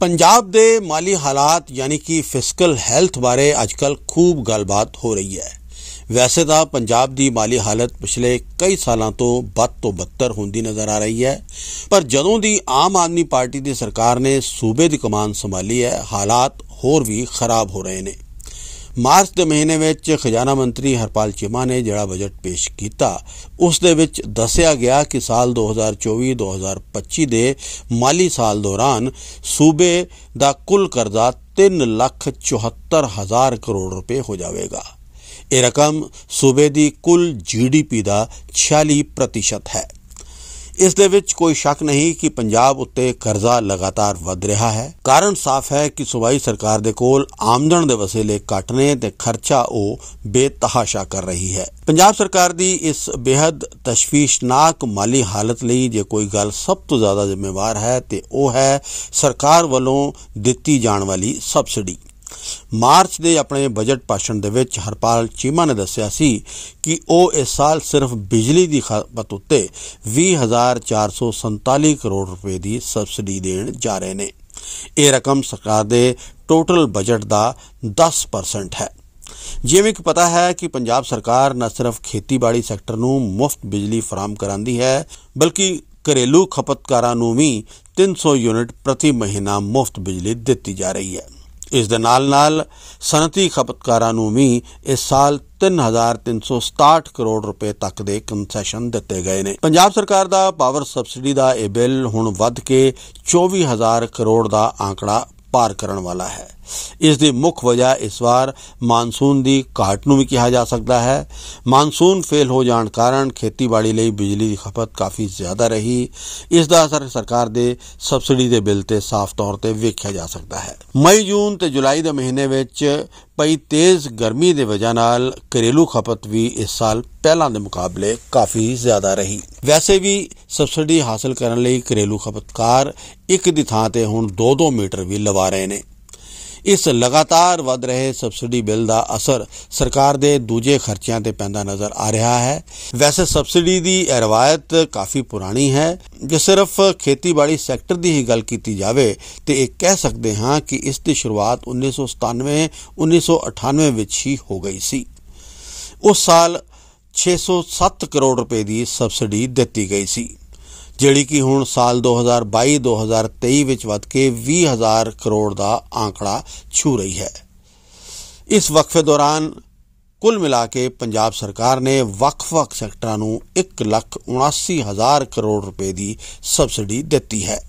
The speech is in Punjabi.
ਪੰਜਾਬ ਦੇ ਮਾਲੀ ਹਾਲਾਤ ਯਾਨੀ ਕਿ ਫਿਸਕਲ ਹੈਲਥ ਬਾਰੇ ਅੱਜਕੱਲ ਖੂਬ ਗੱਲਬਾਤ ਹੋ ਰਹੀ ਹੈ ਵੈਸੇ ਤਾਂ ਪੰਜਾਬ ਦੀ ਮਾਲੀ ਹਾਲਤ ਪਿਛਲੇ ਕਈ ਸਾਲਾਂ ਤੋਂ ਬਦ ਤੋਂ ਬੱਤਰ ਹੁੰਦੀ ਨਜ਼ਰ ਆ ਰਹੀ ਹੈ ਪਰ ਜਦੋਂ ਦੀ ਆਮ ਆਦਮੀ ਪਾਰਟੀ ਦੀ ਸਰਕਾਰ ਨੇ ਸੂਬੇ ਦੀ ਕਮਾਨ ਸੰਭਾਲੀ ਹੈ ਹਾਲਾਤ ਹੋਰ ਵੀ ਖਰਾਬ ਹੋ ਰਹੇ ਨੇ ਮਾਰਚ ਦੇ ਮਹੀਨੇ ਵਿੱਚ ਖਜ਼ਾਨਾ ਮੰਤਰੀ ਹਰਪਾਲ ਚੀਮਾ ਨੇ ਜਿਹੜਾ ਬਜਟ ਪੇਸ਼ ਕੀਤਾ ਉਸ ਦੇ ਵਿੱਚ ਦੱਸਿਆ ਗਿਆ ਕਿ ਸਾਲ 2024-2025 ਦੇ ਮਾਲੀ ਸਾਲ ਦੌਰਾਨ ਸੂਬੇ ਦਾ ਕੁੱਲ ਕਰਜ਼ਾ 3 ਲੱਖ 74 ਹਜ਼ਾਰ ਕਰੋੜ ਰੁਪਏ ਹੋ ਜਾਵੇਗਾ ਇਹ ਰਕਮ ਸੂਬੇ ਦੀ ਕੁੱਲ ਜੀਡੀਪੀ ਦਾ 46% ਹੈ ਇਸ ਦੇ ਵਿੱਚ ਕੋਈ ਸ਼ੱਕ ਨਹੀਂ ਕਿ ਪੰਜਾਬ ਉੱਤੇ ਕਰਜ਼ਾ ਲਗਾਤਾਰ ਵੱਧ ਰਿਹਾ ਹੈ ਕਾਰਨ ਸਾਫ਼ ਹੈ ਕਿ ਸੁਭਾਈ ਸਰਕਾਰ ਦੇ ਕੋਲ ਆਮਦਨ ਦੇ ਵਸੇਲੇ ਘਟਨੇ ਤੇ ਖਰਚਾ ਉਹ ਬੇਤਹਾਸ਼ਾ ਕਰ ਰਹੀ ਹੈ ਪੰਜਾਬ ਸਰਕਾਰ ਦੀ ਇਸ ਬੇहद ਤਸ਼ਵੀਸ਼ਨਾਕ مالی ਹਾਲਤ ਲਈ ਜੇ ਕੋਈ ਗੱਲ ਸਭ ਤੋਂ ਜ਼ਿਆਦਾ ਜ਼ਿੰਮੇਵਾਰ ਹੈ ਤੇ ਉਹ ਹੈ ਸਰਕਾਰ ਵੱਲੋਂ ਦਿੱਤੀ ਜਾਣ ਵਾਲੀ ਸਬਸਿਡੀ ਮਾਰਚ ਦੇ ਆਪਣੇ ਬਜਟ ਭਾਸ਼ਣ ਦੇ ਵਿੱਚ ਹਰਪਾਲ ਚੀਮਾ ਨੇ ਦੱਸਿਆ ਸੀ ਕਿ ਉਹ ਇਸ ਸਾਲ ਸਿਰਫ ਬਿਜਲੀ ਦੀ ਖਪਤ ਉੱਤੇ 20447 ਕਰੋੜ ਰੁਪਏ ਦੀ ਸਬਸਿਡੀ ਦੇਣ ਜਾ ਰਹੇ ਨੇ ਇਹ ਰਕਮ ਸਰਕਾਰ ਦੇ ਟੋਟਲ ਬਜਟ ਦਾ 10% ਹੈ ਜਿਵੇਂ ਕਿ ਪਤਾ ਹੈ ਕਿ ਪੰਜਾਬ ਸਰਕਾਰ ਨਾ ਸਿਰਫ ਖੇਤੀਬਾੜੀ ਸੈਕਟਰ ਨੂੰ ਮੁਫਤ ਬਿਜਲੀ ਫਰਾਮ ਕਰਾਂਦੀ ਹੈ ਬਲਕਿ ਘਰੇਲੂ ਖਪਤਕਾਰਾਂ ਨੂੰ ਵੀ 300 ਯੂਨਿਟ ਪ੍ਰਤੀ ਮਹੀਨਾ ਮੁਫਤ ਬਿਜਲੀ ਦਿੱਤੀ ਜਾ ਰਹੀ ਹੈ ਇਸ ਦੇ ਨਾਲ-ਨਾਲ ਸਨਤੀ ਖਪਤਕਾਰਾਂ ਨੂੰ ਵੀ ਇਸ ਸਾਲ 3367 ਕਰੋੜ ਰੁਪਏ ਤੱਕ ਦੇ ਕੰਸੈਸ਼ਨ ਦਿੱਤੇ ਗਏ ਨੇ ਪੰਜਾਬ ਸਰਕਾਰ ਦਾ ਪਾਵਰ ਸਬਸਿਡੀ ਦਾ ਇਹ ਬਿੱਲ ਹੁਣ ਵੱਧ ਕੇ 24000 ਕਰੋੜ ਦਾ ਆંકੜਾ ਪਾਰ ਕਰਨ ਵਾਲਾ ਹੈ ਇਸ ਦੀ ਮੁੱਖ ਵਜ੍ਹਾ ਇਸ ਵਾਰ ਮਾਨਸੂਨ ਦੀ ਘਾਟ ਨੂੰ ਵੀ ਕਿਹਾ ਜਾ ਸਕਦਾ ਹੈ ਮਾਨਸੂਨ ਫੇਲ ਹੋ ਜਾਣ ਕਾਰਨ ਖੇਤੀਬਾੜੀ ਲਈ ਬਿਜਲੀ ਦੀ ਖਪਤ ਕਾਫੀ ਜ਼ਿਆਦਾ ਰਹੀ ਇਸ ਦਾ ਅਸਰ ਸਰਕਾਰ ਦੇ ਸਬਸਿਡੀ ਦੇ ਬਿੱਲ ਤੇ ਸਾਫ਼ ਤੌਰ ਤੇ ਵੇਖਿਆ ਜਾ ਸਕਦਾ ਹੈ ਮਈ ਜੂਨ ਤੇ ਜੁਲਾਈ ਦੇ ਮਹੀਨੇ ਵਿੱਚ ਪਈ ਤੇਜ਼ ਗਰਮੀ ਦੇ ਵਜ੍ਹਾ ਨਾਲ ਘਰੇਲੂ ਖਪਤ ਵੀ ਇਸ ਸਾਲ ਪਹਿਲਾਂ ਦੇ ਮੁਕਾਬਲੇ ਕਾਫੀ ਜ਼ਿਆਦਾ ਰਹੀ ਵੈਸੇ ਵੀ ਸਬਸਿਡੀ ਹਾਸਲ ਕਰਨ ਲਈ ਘਰੇਲੂ ਖਪਤਕਾਰ ਇੱਕ ਦੀ ਥਾਂ ਤੇ ਹੁਣ 2-2 ਮੀਟਰ ਵੀ ਲਵਾ ਰਹੇ ਨੇ ਇਸ ਲਗਾਤਾਰ ਵਧ ਰਹੇ ਸਬਸਿਡੀ ਬਿੱਲ ਦਾ ਅਸਰ ਸਰਕਾਰ ਦੇ ਦੂਜੇ ਖਰਚਿਆਂ ਤੇ ਪੈਂਦਾ ਨਜ਼ਰ ਆ ਰਿਹਾ ਹੈ ਵੈਸੇ ਸਬਸਿਡੀ ਦੀ ਰਵਾਇਤ ਕਾਫੀ ਪੁਰਾਣੀ ਹੈ ਜੇ ਸਿਰਫ ਖੇਤੀਬਾੜੀ ਸੈਕਟਰ ਦੀ ਹੀ ਗੱਲ ਕੀਤੀ ਜਾਵੇ ਤੇ ਇਹ ਕਹਿ ਸਕਦੇ ਹਾਂ ਕਿ ਇਸ ਦੀ ਸ਼ੁਰੂਆਤ 1997 1998 ਵਿੱਚ ਹੀ ਹੋ ਗਈ ਸੀ ਉਸ ਸਾਲ 607 ਕਰੋੜ ਰੁਪਏ ਦੀ ਸਬਸਿਡੀ ਦਿੱਤੀ ਗਈ ਸੀ ਜਿਹੜੀ ਕਿ ਹੁਣ ਸਾਲ 2022-2023 ਵਿੱਚ ਵੱਧ ਕੇ 20000 ਕਰੋੜ ਦਾ ਆંકੜਾ ਛੂ ਰਹੀ ਹੈ ਇਸ ਵਕਫੇ ਦੌਰਾਨ ਕੁੱਲ ਮਿਲਾ ਕੇ ਪੰਜਾਬ ਸਰਕਾਰ ਨੇ ਵੱਖ-ਵੱਖ ਸੈਕਟਰਾਂ ਨੂੰ 1,79,000 ਕਰੋੜ ਰੁਪਏ ਦੀ ਸਬਸਿਡੀ ਦਿੱਤੀ ਹੈ